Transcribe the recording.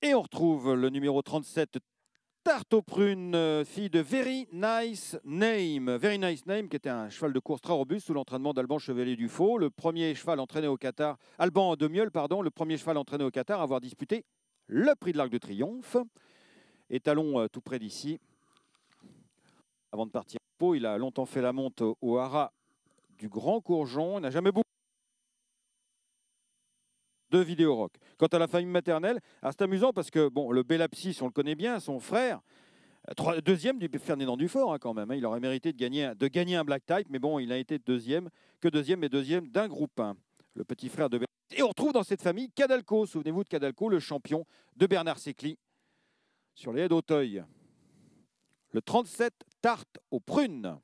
Et on retrouve le numéro 37, Tarte aux prunes, euh, fille de Very Nice Name. Very Nice Name, qui était un cheval de course très robuste sous l'entraînement d'Alban Chevalier Dufaux, le premier cheval entraîné au Qatar, Alban de miel pardon, le premier cheval entraîné au Qatar à avoir disputé le prix de l'Arc de Triomphe. Étalons euh, tout près d'ici. Avant de partir au il a longtemps fait la monte au haras du Grand Courgeon. Il n'a jamais beaucoup de vidéo rock. Quant à la famille maternelle, ah, c'est amusant parce que bon, le Bellapsis, on le connaît bien, son frère, euh, deuxième du Fernand Dufort hein, quand même, hein, il aurait mérité de gagner, de gagner un black type, mais bon, il a été deuxième, que deuxième et deuxième d'un groupe Le petit frère de et on retrouve dans cette famille Cadalco, souvenez-vous de Cadalco, le champion de Bernard Sekli. sur les haies d'Auteuil. Le 37, tarte aux prunes.